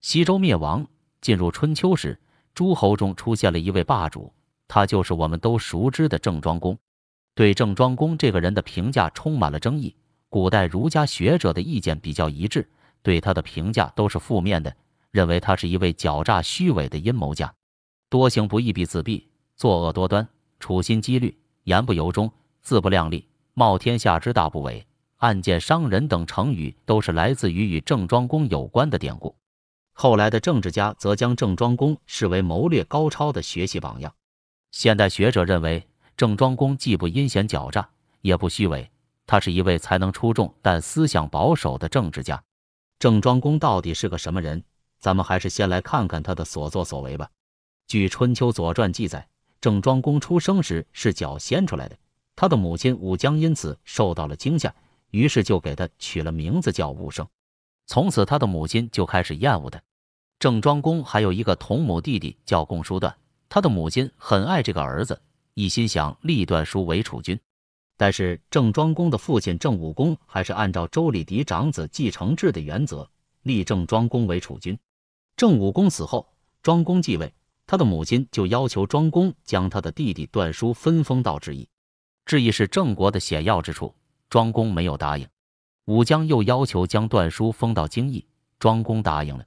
西周灭亡，进入春秋时，诸侯中出现了一位霸主，他就是我们都熟知的郑庄公。对郑庄公这个人的评价充满了争议。古代儒家学者的意见比较一致，对他的评价都是负面的，认为他是一位狡诈、虚伪的阴谋家。多行不义必自毙，作恶多端，处心积虑，言不由衷，自不量力，冒天下之大不韪，暗箭伤人等成语都是来自于与郑庄公有关的典故。后来的政治家则将郑庄公视为谋略高超的学习榜样。现代学者认为，郑庄公既不阴险狡诈，也不虚伪，他是一位才能出众但思想保守的政治家。郑庄公到底是个什么人？咱们还是先来看看他的所作所为吧。据《春秋左传》记载，郑庄公出生时是脚先出来的，他的母亲武姜因此受到了惊吓，于是就给他取了名字叫武生。从此，他的母亲就开始厌恶他。郑庄公还有一个同母弟弟叫共叔段，他的母亲很爱这个儿子，一心想立段叔为储君。但是，郑庄公的父亲郑武公还是按照周礼嫡长子继承制的原则，立郑庄公为储君。郑武公死后，庄公继位，他的母亲就要求庄公将他的弟弟段叔分封到至邑。至邑是郑国的险要之处，庄公没有答应。武将又要求将段叔封到京邑，庄公答应了。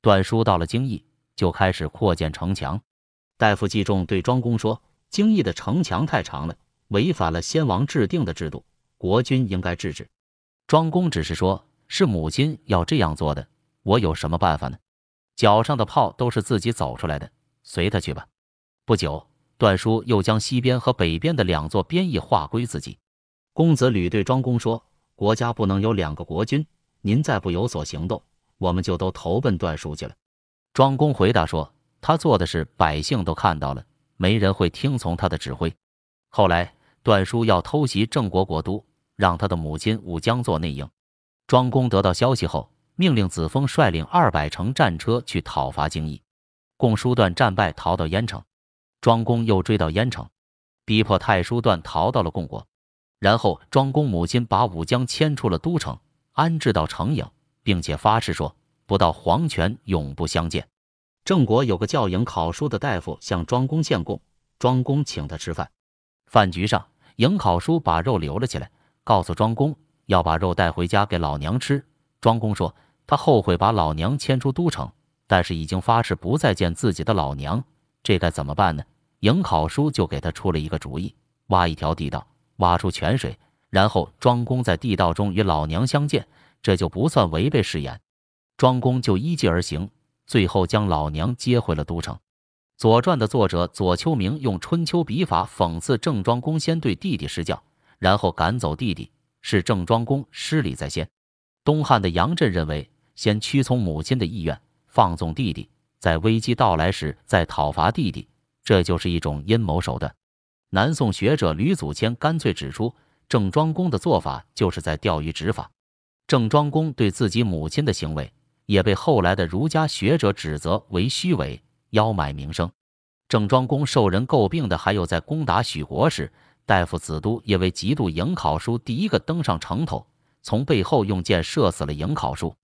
段叔到了京邑，就开始扩建城墙。大夫季仲对庄公说：“京邑的城墙太长了，违反了先王制定的制度，国君应该制止。”庄公只是说：“是母亲要这样做的，我有什么办法呢？脚上的泡都是自己走出来的，随他去吧。”不久，段叔又将西边和北边的两座边邑划归自己。公子吕对庄公说。国家不能有两个国君，您再不有所行动，我们就都投奔段叔去了。”庄公回答说：“他做的事，百姓都看到了，没人会听从他的指挥。”后来，段叔要偷袭郑国国都，让他的母亲武姜做内应。庄公得到消息后，命令子封率领二百乘战车去讨伐京邑，共叔段战败逃到燕城。庄公又追到燕城，逼迫太叔段逃到了共国。然后庄公母亲把武姜迁出了都城，安置到城影，并且发誓说不到黄泉永不相见。郑国有个叫影考叔的大夫向庄公献贡，庄公请他吃饭。饭局上，影考叔把肉留了起来，告诉庄公要把肉带回家给老娘吃。庄公说他后悔把老娘迁出都城，但是已经发誓不再见自己的老娘，这该怎么办呢？影考叔就给他出了一个主意：挖一条地道。挖出泉水，然后庄公在地道中与老娘相见，这就不算违背誓言。庄公就依计而行，最后将老娘接回了都城。《左传》的作者左丘明用春秋笔法讽刺郑庄公先对弟弟施教，然后赶走弟弟，是郑庄公失礼在先。东汉的杨震认为，先屈从母亲的意愿放纵弟弟，在危机到来时再讨伐弟弟，这就是一种阴谋手段。南宋学者吕祖谦干脆指出，郑庄公的做法就是在钓鱼执法。郑庄公对自己母亲的行为，也被后来的儒家学者指责为虚伪、妖买名声。郑庄公受人诟病的还有，在攻打许国时，大夫子都也为嫉妒颍考叔，第一个登上城头，从背后用箭射死了颍考叔。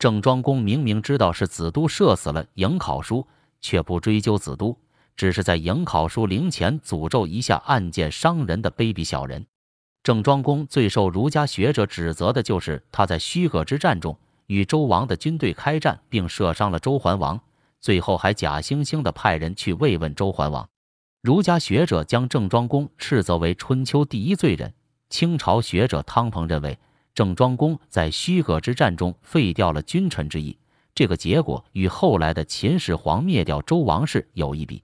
郑庄公明明知道是子都射死了颍考叔，却不追究子都。只是在迎考书灵前诅咒一下暗箭伤人的卑鄙小人。郑庄公最受儒家学者指责的就是他在胥葛之战中与周王的军队开战，并射伤了周桓王，最后还假惺惺的派人去慰问周桓王。儒家学者将郑庄公斥责为春秋第一罪人。清朝学者汤鹏认为，郑庄公在胥葛之战中废掉了君臣之义，这个结果与后来的秦始皇灭掉周王室有一比。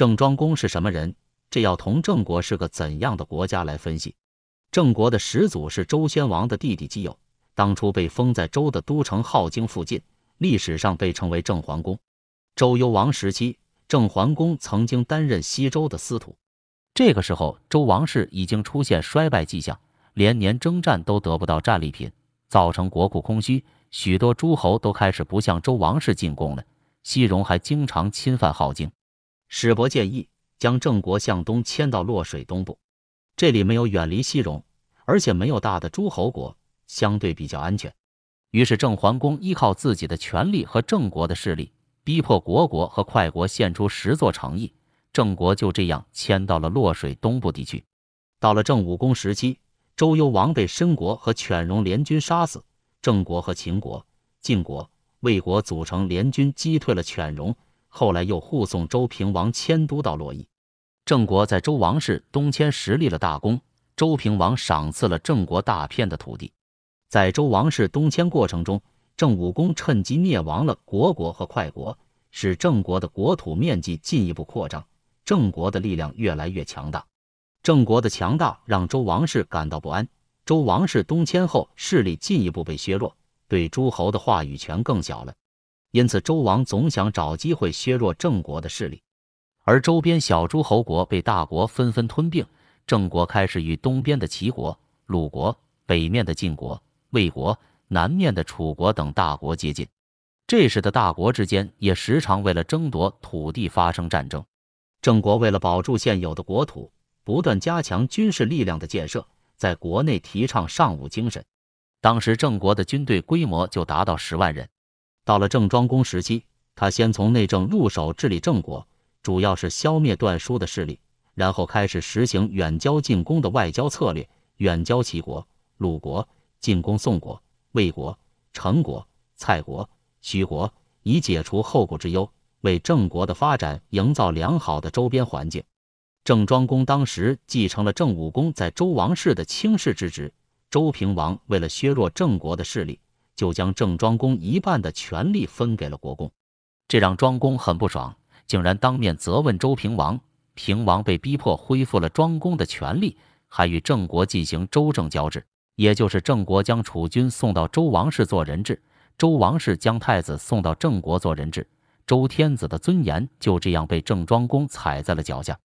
郑庄公是什么人？这要同郑国是个怎样的国家来分析。郑国的始祖是周宣王的弟弟姬友，当初被封在周的都城镐京附近，历史上被称为郑桓公。周幽王时期，郑桓公曾经担任西周的司徒。这个时候，周王室已经出现衰败迹象，连年征战都得不到战利品，造成国库空虚，许多诸侯都开始不向周王室进贡了。西戎还经常侵犯镐京。史伯建议将郑国向东迁到洛水东部，这里没有远离西戎，而且没有大的诸侯国，相对比较安全。于是郑桓公依靠自己的权力和郑国的势力，逼迫国国和快国献出十座城邑，郑国就这样迁到了洛水东部地区。到了郑武公时期，周幽王被申国和犬戎联军杀死，郑国和秦国、晋国、魏国组成联军击退了犬戎。后来又护送周平王迁都到洛邑，郑国在周王室东迁时立了大功，周平王赏赐了郑国大片的土地。在周王室东迁过程中，郑武公趁机灭亡了国国和快国，使郑国的国土面积进一步扩张，郑国的力量越来越强大。郑国的强大让周王室感到不安，周王室东迁后势力进一步被削弱，对诸侯的话语权更小了。因此，周王总想找机会削弱郑国的势力，而周边小诸侯国被大国纷纷吞并，郑国开始与东边的齐国、鲁国、北面的晋国、魏国、南面的楚国等大国接近。这时的大国之间也时常为了争夺土地发生战争。郑国为了保住现有的国土，不断加强军事力量的建设，在国内提倡尚武精神。当时，郑国的军队规模就达到十万人。到了郑庄公时期，他先从内政入手治理郑国，主要是消灭段叔的势力，然后开始实行远交近攻的外交策略，远交齐国、鲁国，进攻宋国、魏国、陈国、蔡国、徐国，以解除后顾之忧，为郑国的发展营造良好的周边环境。郑庄公当时继承了郑武公在周王室的卿士之职，周平王为了削弱郑国的势力。就将郑庄公一半的权力分给了国公，这让庄公很不爽，竟然当面责问周平王。平王被逼迫恢复了庄公的权力，还与郑国进行周政交质，也就是郑国将楚军送到周王室做人质，周王室将太子送到郑国做人质。周天子的尊严就这样被郑庄公踩在了脚下。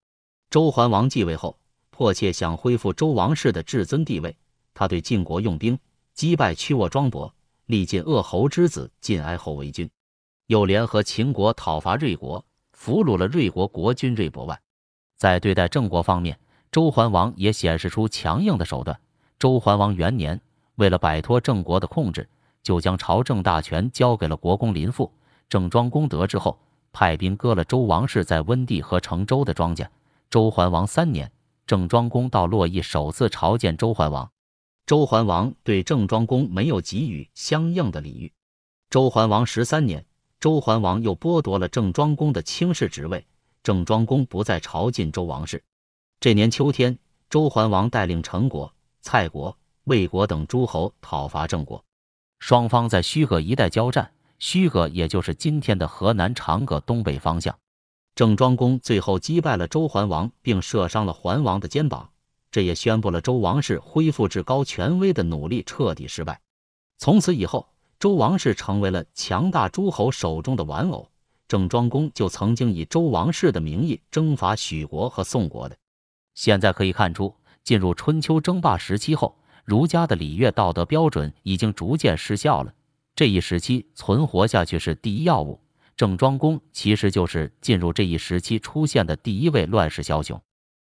周桓王继位后，迫切想恢复周王室的至尊地位，他对晋国用兵，击败屈沃庄伯。历尽恶侯之子晋哀侯为君，又联合秦国讨伐芮国，俘虏了芮国国君芮伯万。在对待郑国方面，周桓王也显示出强硬的手段。周桓王元年，为了摆脱郑国的控制，就将朝政大权交给了国公林父。郑庄公得知后，派兵割了周王室在温地和成周的庄稼。周桓王三年，郑庄公到洛邑首次朝见周桓王。周桓王对郑庄公没有给予相应的礼遇。周桓王十三年，周桓王又剥夺了郑庄公的卿士职位，郑庄公不再朝觐周王室。这年秋天，周桓王带领陈国、蔡国、魏国等诸侯讨伐郑国，双方在胥葛一带交战。胥葛也就是今天的河南长葛东北方向。郑庄公最后击败了周桓王，并射伤了桓王的肩膀。这也宣布了周王室恢复至高权威的努力彻底失败。从此以后，周王室成为了强大诸侯手中的玩偶。郑庄公就曾经以周王室的名义征伐许国和宋国的。现在可以看出，进入春秋争霸时期后，儒家的礼乐道德标准已经逐渐失效了。这一时期存活下去是第一要务。郑庄公其实就是进入这一时期出现的第一位乱世枭雄。